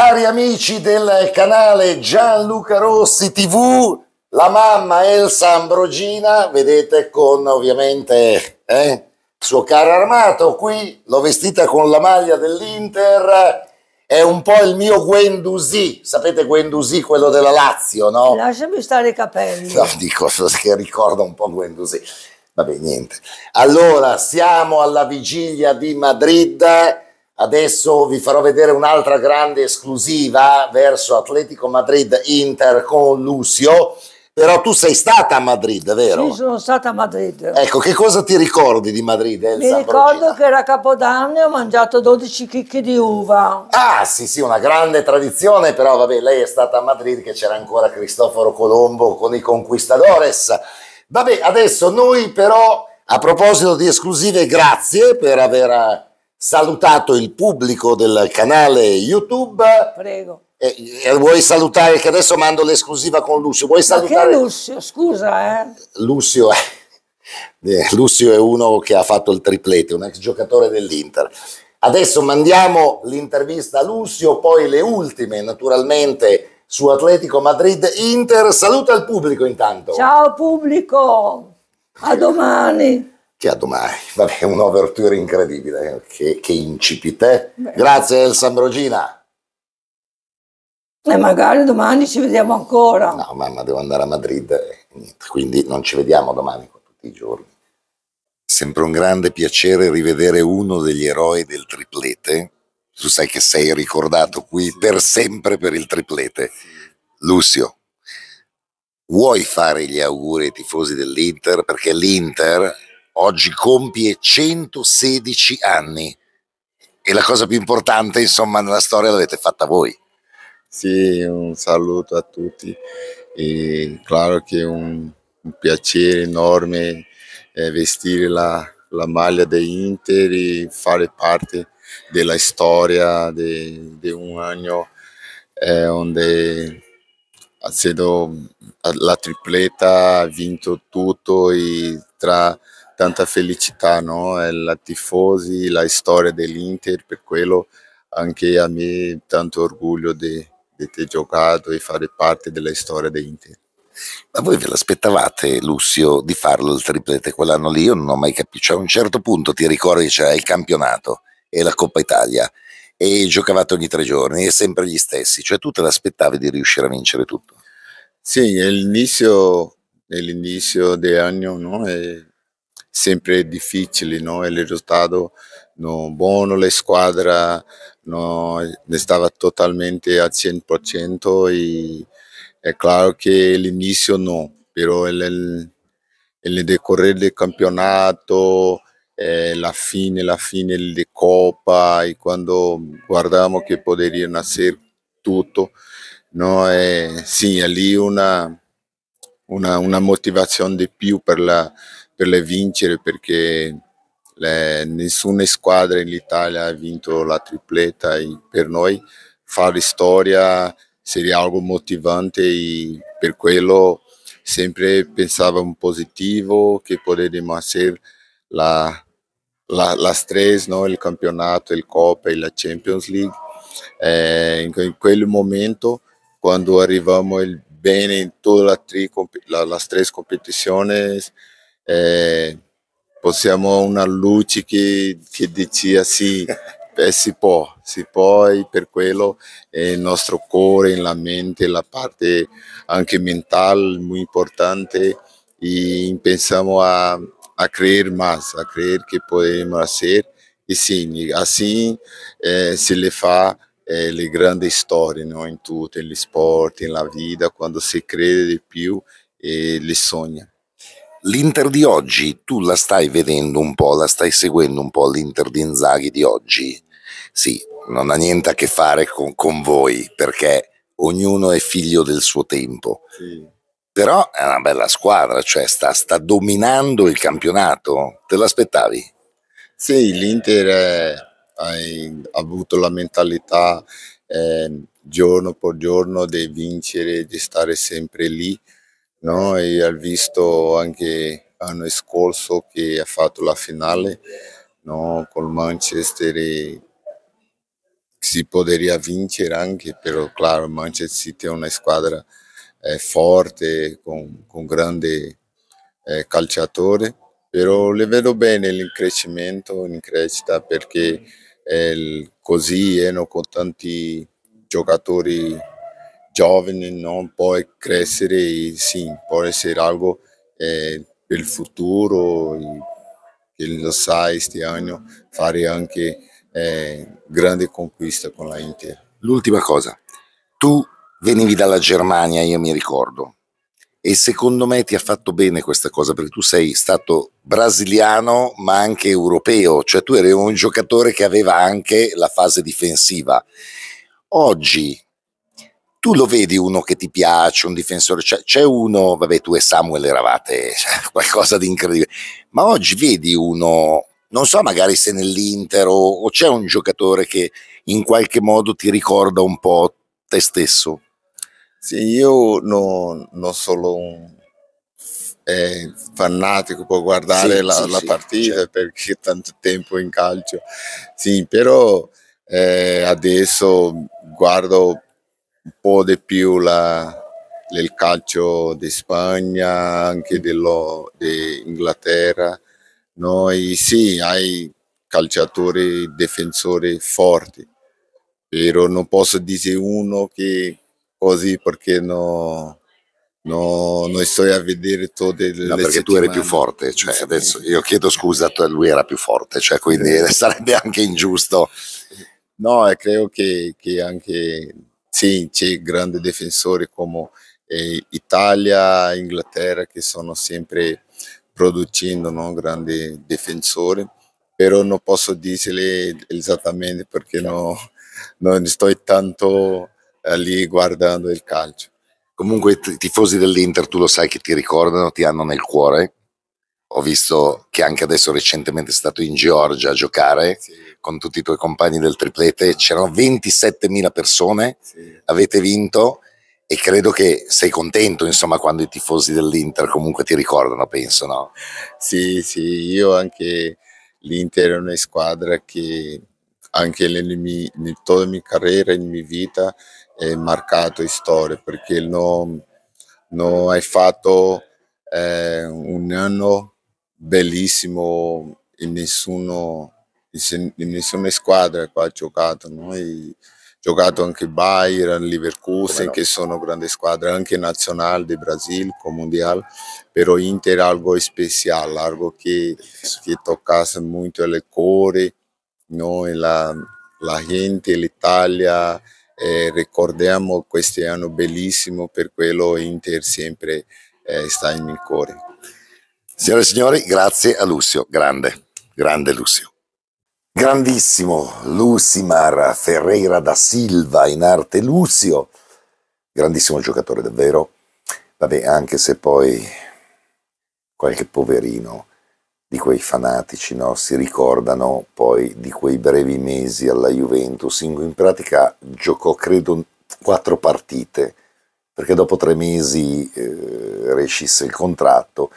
Cari amici del canale Gianluca Rossi TV, la mamma Elsa Ambrogina, vedete con ovviamente eh, il suo carro armato qui, l'ho vestita con la maglia dell'Inter, è un po' il mio Guendusi, sapete Guendusi quello della Lazio, no? Lasciami stare i capelli. No, dico che ricorda un po' Guendusi. Vabbè, niente. Allora, siamo alla vigilia di Madrid Adesso vi farò vedere un'altra grande esclusiva verso Atletico Madrid-Inter con Lucio. Però tu sei stata a Madrid, vero? Sì, sono stata a Madrid. Ecco, che cosa ti ricordi di Madrid? Elsa Mi ricordo Brugina? che era Capodanno e ho mangiato 12 chicchi di uva. Ah, sì, sì, una grande tradizione, però vabbè, lei è stata a Madrid che c'era ancora Cristoforo Colombo con i Conquistadores. Vabbè, adesso noi però, a proposito di esclusive, grazie per aver salutato il pubblico del canale YouTube. Prego. E, eh, e eh, vuoi salutare, che adesso mando l'esclusiva con Lucio. Vuoi salutare? Lucio, scusa, eh. Lucio, eh, Lucio è uno che ha fatto il triplete, un ex giocatore dell'Inter. Adesso mandiamo l'intervista a Lucio, poi le ultime naturalmente su Atletico Madrid-Inter. Saluta il pubblico intanto. Ciao pubblico, a domani che a domani. Vabbè, un'overture incredibile, eh, che, che incipite. Eh. Beh. Grazie Elsa Ambrogina. E eh, magari domani ci vediamo ancora. No, mamma, devo andare a Madrid, quindi non ci vediamo domani tutti i giorni. Sempre un grande piacere rivedere uno degli eroi del triplete. Tu sai che sei ricordato qui per sempre per il triplete. Lucio, vuoi fare gli auguri ai tifosi dell'Inter? Perché l'Inter oggi compie 116 anni e la cosa più importante insomma nella storia l'avete fatta voi. Sì, un saluto a tutti e claro che è un, un piacere enorme eh, vestire la, la maglia dell'Inter e fare parte della storia di un anno eh, dove ha la tripleta, ha vinto tutto e tra tanta felicità, no? Eh, la tifosi, la storia dell'Inter, per quello anche a me tanto orgoglio di, di te giocato e fare parte della storia dell'Inter. Ma voi ve l'aspettavate, Lucio, di farlo il triplete quell'anno lì? Io non ho mai capito. Cioè, a un certo punto ti ricordi che c'era il campionato e la Coppa Italia e giocavate ogni tre giorni e sempre gli stessi. Cioè, tu te l'aspettavi di riuscire a vincere tutto? Sì, nell'inizio, all'inizio dell'anno no? sempre difícil, ¿no? il risultato no buono, la escuadra no estaba totalmente al 100% e è chiaro che el inicio no, pero el, el, el del campionato, eh, la fine, la fine di Coppa e quando guardavamo che poteva nascere tutto, no? eh, sì, è lì una, una, una motivazione di più per la, per le vincere perché le, nessuna squadra in Italia ha vinto la tripleta e per noi fare storia sarebbe algo motivante e per quello sempre pensavamo positivo che potremmo essere la, la, las tres, no? il campionato, il Coppa e la Champions League. Eh, in quel momento, quando arrivavamo bene in tutte le tre competizioni, eh, possiamo una luce che, che dice sì, eh, si può, si può e per quello è il nostro cuore, la mente, la parte anche mentale molto importante e pensiamo a, a creer más, a creer che possiamo essere e sì, assim eh, si lhe faz eh, le grandi storie no? in tutto, negli sport, nella vita, quando si crede di più e eh, le sogna l'Inter di oggi tu la stai vedendo un po', la stai seguendo un po' l'Inter di Inzaghi di oggi? Sì, non ha niente a che fare con, con voi perché ognuno è figlio del suo tempo. Sì. Però è una bella squadra, cioè sta, sta dominando il campionato. Te l'aspettavi? Sì, l'Inter è, ha avuto la mentalità eh, giorno per giorno di vincere, di stare sempre lì no? e ha visto anche l'anno scorso che ha fatto la finale no? col Manchester e si potrebbe vincere anche, però claro Manchester City è una squadra eh, forte, con, con grande eh, calciatore, però le vedo bene l'increscimento, crescimento, in crescita perché è così eh, no, con tanti giocatori giovane, no? poi crescere, sì, può essere algo eh, per il futuro, che lo sai, este anno fare anche eh, grande conquista con la Inter. L'ultima cosa, tu venivi dalla Germania, io mi ricordo, e secondo me ti ha fatto bene questa cosa perché tu sei stato brasiliano ma anche europeo, cioè tu eri un giocatore che aveva anche la fase difensiva. Oggi tu lo vedi uno che ti piace, un difensore, cioè, c'è uno, vabbè tu e Samuel eravate qualcosa di incredibile, ma oggi vedi uno, non so magari se nell'Inter o, o c'è un giocatore che in qualche modo ti ricorda un po' te stesso? Sì, io non, non sono un eh, fanatico, può guardare sì, la, sì, la, partita certo. perché tanto tempo in calcio, sì, però eh, adesso guardo un po' di più la, il calcio di Spagna, anche dell'Inghilterra. Noi sì, hai calciatori, difensori forti, però non posso dire uno che così perché no, no, non sto a vedere tutte le no, perché settimane. tu eri più forte, cioè adesso io chiedo scusa, lui era più forte, cioè quindi sarebbe anche ingiusto. No, e credo che, che anche sì, c'è grandi difensori come eh, Italia, Inghilterra che sono sempre producendo no, grandi difensori, però non posso dirle esattamente perché no, non sto tanto eh, lì guardando il calcio. Comunque i tifosi dell'Inter tu lo sai che ti ricordano, ti hanno nel cuore. Ho visto che anche adesso recentemente è stato in Georgia a giocare. Sì con tutti i tuoi compagni del triplete, c'erano 27.000 persone, sì. avete vinto e credo che sei contento insomma quando i tifosi dell'Inter comunque ti ricordano penso no? Sì sì io anche l'Inter è una squadra che anche nelle mie, in tutta la mia carriera nella mia vita è marcato in storia perché non, non hai fatto eh, un anno bellissimo e nessuno l'inizio mia squadra qua ha giocato, noi giocato anche Bayern, Leverkusen no. che sono grandi squadre, anche nazionale del Brasile con Mundial, però Inter è algo speciale, algo che, che tocca molto il cuore, noi la, la gente, l'Italia, eh, ricordiamo questo anno bellissimo, per quello Inter sempre eh, sta in cuore. Signore e signori, grazie a Lucio, grande, grande Lucio. Grandissimo Lucimar Ferreira da Silva in arte Lucio, grandissimo giocatore davvero, vabbè anche se poi qualche poverino di quei fanatici no? si ricordano poi di quei brevi mesi alla Juventus in cui in pratica giocò credo quattro partite perché dopo tre mesi eh, rescisse il contratto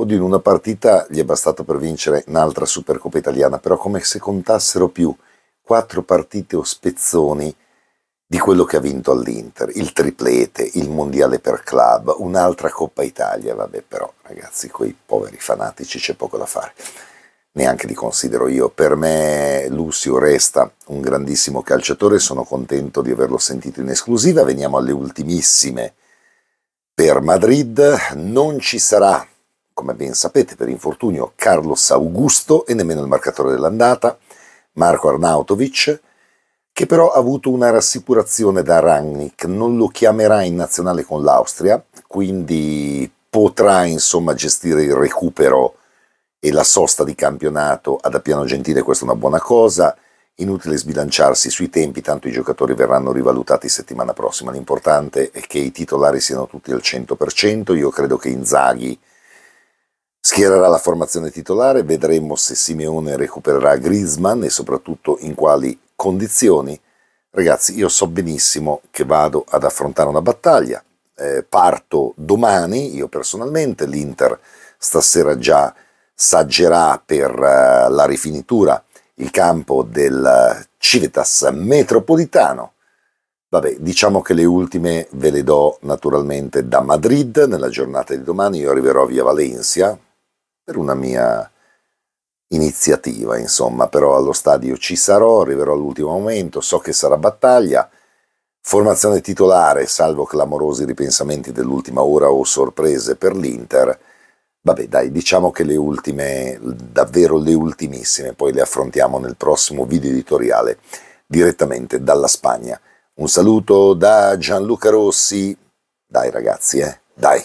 Oddio, in una partita gli è bastato per vincere un'altra Supercoppa italiana, però come se contassero più quattro partite o spezzoni di quello che ha vinto all'Inter, il triplete, il mondiale per club, un'altra Coppa Italia, vabbè però ragazzi, quei poveri fanatici c'è poco da fare, neanche li considero io, per me Lucio resta un grandissimo calciatore, sono contento di averlo sentito in esclusiva, veniamo alle ultimissime per Madrid, non ci sarà come ben sapete per infortunio Carlos Augusto e nemmeno il marcatore dell'andata, Marco Arnautovic, che però ha avuto una rassicurazione da Rangnick, non lo chiamerà in nazionale con l'Austria, quindi potrà insomma gestire il recupero e la sosta di campionato ad Appiano Gentile, questa è una buona cosa, inutile sbilanciarsi sui tempi, tanto i giocatori verranno rivalutati settimana prossima, l'importante è che i titolari siano tutti al 100%, io credo che Inzaghi Schiererà la formazione titolare, vedremo se Simeone recupererà Griezmann e soprattutto in quali condizioni. Ragazzi, io so benissimo che vado ad affrontare una battaglia. Eh, parto domani, io personalmente, l'Inter stasera già saggerà per uh, la rifinitura il campo del Civitas metropolitano. Vabbè, diciamo che le ultime ve le do naturalmente da Madrid nella giornata di domani, io arriverò via Valencia, per una mia iniziativa, insomma, però allo stadio ci sarò, arriverò all'ultimo momento, so che sarà battaglia, formazione titolare, salvo clamorosi ripensamenti dell'ultima ora o sorprese per l'Inter, vabbè dai, diciamo che le ultime, davvero le ultimissime, poi le affrontiamo nel prossimo video editoriale direttamente dalla Spagna. Un saluto da Gianluca Rossi, dai ragazzi, eh, dai!